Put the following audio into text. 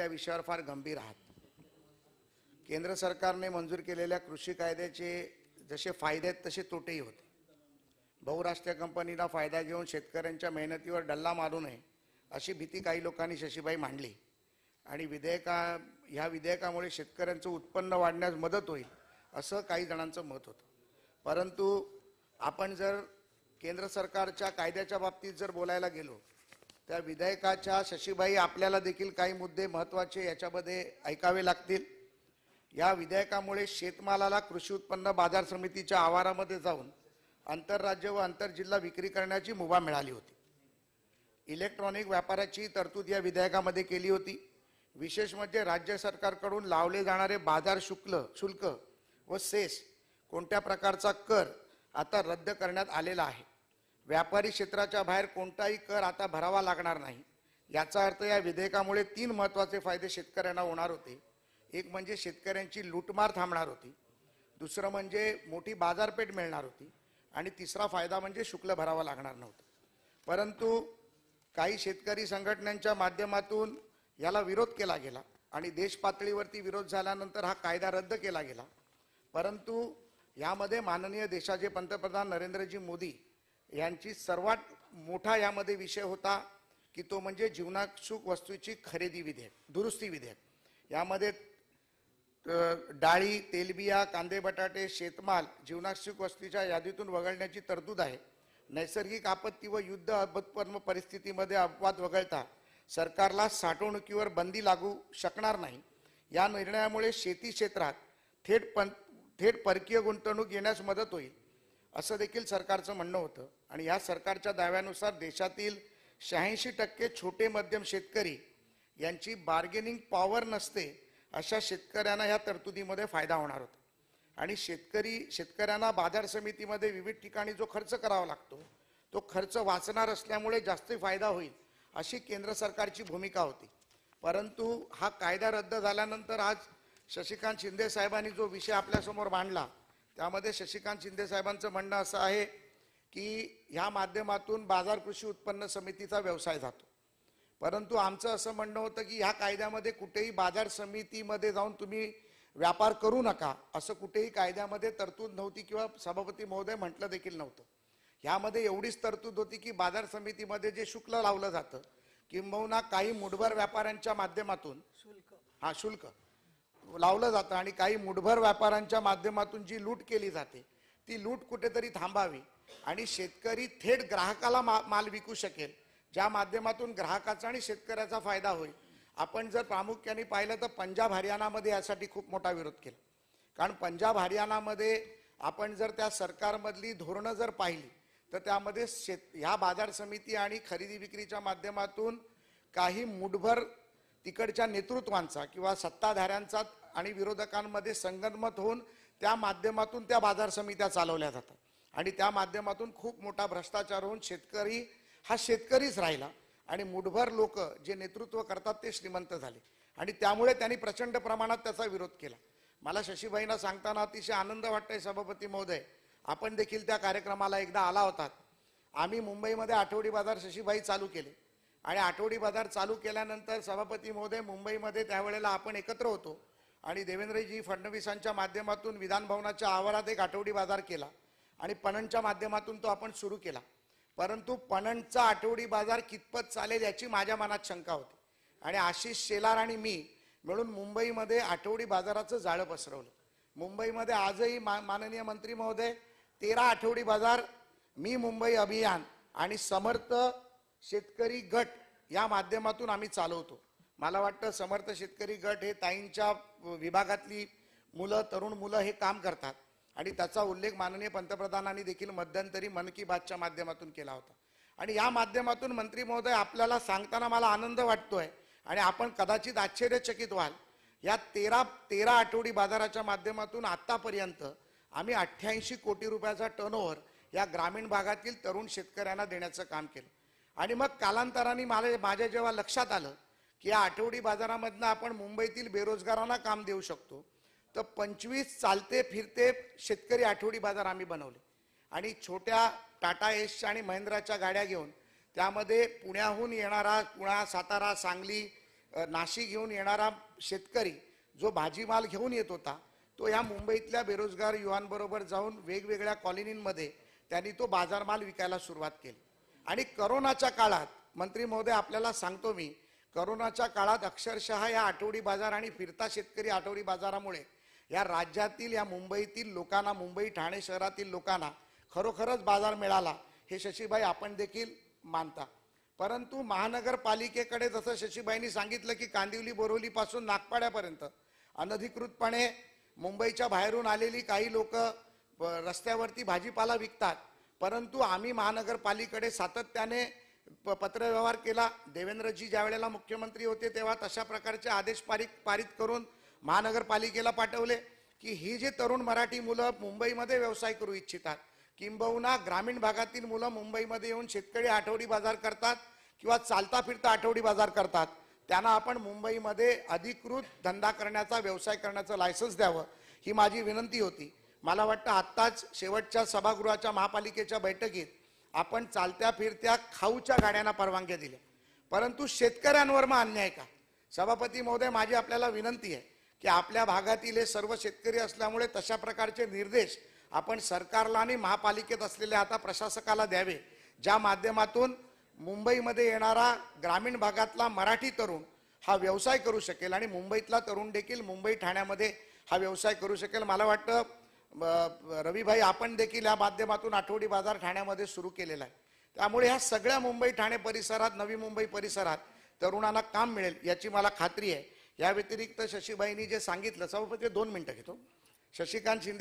विषयावर फार गंभीर आहात केंद्र सरकारने मंजूर केलेल्या कृषी कायद्याचे जसे फायदे आहेत तसे तोटेही होते बहुराष्ट्रीय कंपनीला फायदा घेऊन शेतकऱ्यांच्या मेहनतीवर डल्ला मारू नये अशी भीती काही लोकांनी शशीबाई मांडली आणि विधेयका ह्या विधेयकामुळे शेतकऱ्यांचं उत्पन्न वाढण्यास मदत होईल असं काही जणांचं मत होतं परंतु आपण जर केंद्र सरकारच्या कायद्याच्या बाबतीत जर बोलायला गेलो त्या विधेयकाच्या शशीबाई आपल्याला देखील काही मुद्दे महत्त्वाचे याच्यामध्ये ऐकावे लागतील या विधेयकामुळे शेतमालाला कृषी उत्पन्न बाजार समितीच्या आवारामध्ये जाऊन आंतरराज्य व आंतरजिल्हा विक्री करण्याची मुभा मिळाली होती इलेक्ट्रॉनिक व्यापाराची तरतूद या विधेयकामध्ये केली होती विशेष म्हणजे राज्य सरकारकडून लावले जाणारे बाजार शुक्ल शुल्क व सेस कोणत्या प्रकारचा कर आता रद्द करण्यात आलेला आहे व्यापारी क्षेत्राच्या बाहेर कोणताही कर आता भरावा लागणार नाही याचा अर्थ या विधेयकामुळे तीन महत्त्वाचे फायदे शेतकऱ्यांना होणार होते एक म्हणजे शेतकऱ्यांची लूटमार थांबणार होती दुसरं म्हणजे मोठी बाजारपेठ मिळणार होती आणि तिसरा फायदा म्हणजे शुक्ल भरावा लागणार नव्हता परंतु काही शेतकरी संघटनांच्या माध्यमातून याला विरोध केला गेला आणि देशपातळीवरती विरोध झाल्यानंतर हा कायदा रद्द केला गेला परंतु यामध्ये माननीय देशाचे पंतप्रधान नरेंद्रजी मोदी यांची सर्वात मोठा यामध्ये विषय होता की तो म्हणजे जीवनाक्षुक वस्तूची खरेदी विधेयक दुरुस्ती विधेयक यामध्ये डाळी तेलबिया कांदे बटाटे शेतमाल जीवनाक्षुक वस्तूच्या यादीतून वगळण्याची तरतूद आहे नैसर्गिक आपत्ती व युद्ध आपत्पर्म परिस्थितीमध्ये अपवाद वगळता सरकारला साठवणुकीवर बंदी लागू शकणार नाही या निर्णयामुळे शेती क्षेत्रात थेट पण थेट परकीय गुंतवणूक येण्यास मदत होईल असं देखील सरकारचं म्हणणं होतं आणि या सरकारच्या दाव्यानुसार देशातील शहाऐंशी टक्के छोटे मध्यम शेतकरी यांची बार्गेनिंग पॉवर नसते अशा शेतकऱ्यांना ह्या तरतुदीमध्ये फायदा होणार होता आणि शेतकरी शेतकऱ्यांना बाजार समितीमध्ये विविध ठिकाणी जो खर्च करावा लागतो तो खर्च वाचणार असल्यामुळे जास्त फायदा होईल अशी केंद्र सरकारची भूमिका होती परंतु हा कायदा रद्द झाल्यानंतर आज शशिकांत शिंदे साहेबांनी जो विषय आपल्यासमोर मांडला त्यामध्ये शशिकांत शिंदे साहेबांचं म्हणणं असं आहे की ह्या माध्यमातून बाजार कृषी उत्पन्न समितीचा व्यवसाय जातो परंतु आमचं असं म्हणणं होतं की ह्या कायद्यामध्ये कुठेही बाजार समितीमध्ये जाऊन तुम्ही व्यापार करू नका असं कुठेही कायद्यामध्ये तरतूद नव्हती किंवा सभापती महोदय म्हटलं देखील नव्हतं ह्यामध्ये एवढीच तरतूद होती की बाजार समितीमध्ये जे शुल्क लावलं जातं किंबहुना काही मुठभर व्यापाऱ्यांच्या माध्यमातून शुल्क हा शुल्क लावलं जातं आणि काही मुठभर व्यापाऱ्यांच्या माध्यमातून जी लूट केली जाते ती लूट कुठेतरी थांबावी आणि शेतकरी थेट ग्राहकाला मा माल विकू शकेल ज्या माध्यमातून ग्राहकाचा आणि शेतकऱ्याचा फायदा होईल आपण जर प्रामुख्याने पाहिलं तर पंजाब हरियाणामध्ये यासाठी खूप मोठा विरोध केला कारण पंजाब हरियाणामध्ये आपण जर त्या सरकारमधली धोरणं जर पाहिली तर त्यामध्ये शेत ह्या बाजार समिती आणि खरेदी विक्रीच्या माध्यमातून काही मुठभर तिकडच्या नेतृत्वांचा किंवा सत्ताधाऱ्यांचा आणि विरोधकांमध्ये संगनमत होऊन त्या माध्यमातून त्या बाजार समित्या चालवल्या जातात आणि त्या माध्यमातून खूप मोठा भ्रष्टाचार होऊन शेतकरी हा शेतकरीच राहिला आणि मुठभर लोक जे नेतृत्व करतात ते श्रीमंत झाले आणि त्यामुळे त्यांनी प्रचंड प्रमाणात त्याचा विरोध केला मला शशीबाईंना सांगताना अतिशय आनंद वाटतोय सभापती महोदय आपण देखील त्या कार्यक्रमाला एकदा आला होता आम्ही मुंबईमध्ये आठवडी बाजार शशीबाई चालू केले आणि आठवडी बाजार चालू केल्यानंतर सभापती महोदय मुंबईमध्ये त्यावेळेला आपण एकत्र होतो आणि देवेंद्रजी फडणवीसांच्या माध्यमातून विधानभवनाच्या आवारात एक आठवडी बाजार केला आणि पणनच्या माध्यमातून तो आपण सुरू केला परंतु पणनचा आठवडी बाजार कितपत चालेल याची माझ्या मनात शंका होती आणि आशिष शेलार आणि मी मिळून मुंबईमध्ये आठवडी बाजाराचं जाळं पसरवलं मुंबईमध्ये आजही माननीय मंत्री महोदय तेरा आठवडी बाजार मी मुंबई अभियान आणि समर्थ शेतकरी गट या माध्यमातून आम्ही चालवतो मला वाटतं समर्थ शेतकरी गट हे ताईंच्या विभागातली मुलं तरुण मुलं हे काम करतात आणि त्याचा उल्लेख माननीय पंतप्रधानांनी देखील मध्यंतरी मन की बातच्या माध्यमातून केला होता आणि या माध्यमातून मंत्री महोदय आपल्याला सांगताना मला आनंद वाटतोय आणि आपण कदाचित आश्चर्यचकित व्हाल या तेरा तेरा आठवडी बाजाराच्या माध्यमातून आतापर्यंत आम्ही अठ्ठ्याऐंशी कोटी रुपयाचा टर्नओव्हर या ग्रामीण भागातील तरुण शेतकऱ्यांना देण्याचं काम केलं आणि मग कालांतराने मला माझ्या जेव्हा लक्षात आलं की या आठवडी बाजारामधनं आपण मुंबईतील बेरोजगारांना काम देऊ शकतो तर पंचवीस चालते फिरते शेतकरी आठवडी बाजार आम्ही बनवले आणि छोट्या टाटा एसच्या आणि महिंद्राच्या गाड्या घेऊन त्यामध्ये पुण्याहून येणारा पुणा सातारा सांगली नाशिक घेऊन येणारा शेतकरी जो भाजीमाल घेऊन येत होता तो या मुंबईतल्या बेरोजगार युवांबरोबर जाऊन वेगवेगळ्या कॉलनींमध्ये त्यांनी तो बाजारमाल विकायला सुरुवात केली आणि करोनाच्या काळात मंत्री महोदय आपल्याला सांगतो मी करोनाच्या काळात अक्षरशः या आठवडी बाजार आणि फिरता शेतकरी आठवडी बाजारामुळे या राज्यातील या मुंबईतील लोकांना मुंबई ठाणे शहरातील लोकांना खरोखरच बाजार मिळाला हे शशीबाई आपण देखील मानता परंतु महानगरपालिकेकडे जसं शशीबाईंनी सांगितलं की कांदिवली बोरोलीपासून नागपाड्यापर्यंत अनधिकृतपणे मुंबईच्या बाहेरून आलेली काही लोक रस्त्यावरती भाजीपाला विकतात परंतु आम्ही महानगरपालिकेकडे सातत्याने प पत्रव्यवहार केला देवेंद्रजी ज्या वेळेला मुख्यमंत्री होते तेव्हा तशा प्रकारचे आदेश पारित पारित करून महानगरपालिकेला पाठवले की ही जे तरुण मराठी मुलं मुंबईमध्ये व्यवसाय करू इच्छितात किंबहुना ग्रामीण भागातील मुलं मुंबईमध्ये येऊन शेतकरी आठवडी बाजार करतात किंवा चालता फिरता आठवडी बाजार करतात त्यांना आपण मुंबईमध्ये अधिकृत धंदा करण्याचा व्यवसाय करण्याचं लायसन्स द्यावं ही माझी विनंती होती मला वाटतं आत्ताच शेवटच्या सभागृहाच्या महापालिकेच्या बैठकीत आपण चालत्या फिरत्या खाऊच्या गाड्यांना परवानग्या दिल्या परंतु शेतकऱ्यांवर मग अन्याय का सभापती महोदय माझी आपल्याला विनंती आहे की आपल्या भागातील हे सर्व शेतकरी असल्यामुळे तशा प्रकारचे निर्देश आपण सरकारला आणि महापालिकेत असलेल्या आता प्रशासकाला द्यावे ज्या माध्यमातून मुंबईमध्ये येणारा ग्रामीण भागातला मराठी तरुण हा व्यवसाय करू शकेल आणि मुंबईतला तरुण देखील मुंबई ठाण्यामध्ये हा व्यवसाय करू शकेल मला वाटतं रविभाई आपण देखील या माध्यमातून आठवडी बाजार ठाण्यामध्ये सुरू केलेला आहे त्यामुळे ह्या सगळ्या मुंबई ठाणे परिसरात नवी मुंबई परिसरात तरुणांना काम मिळेल याची मला खात्री आहे या व्यतिरिक्त शशीबाईंनी जे सांगितलं सभापती दोन मिनिटं घेतो शशिकांत शिंदे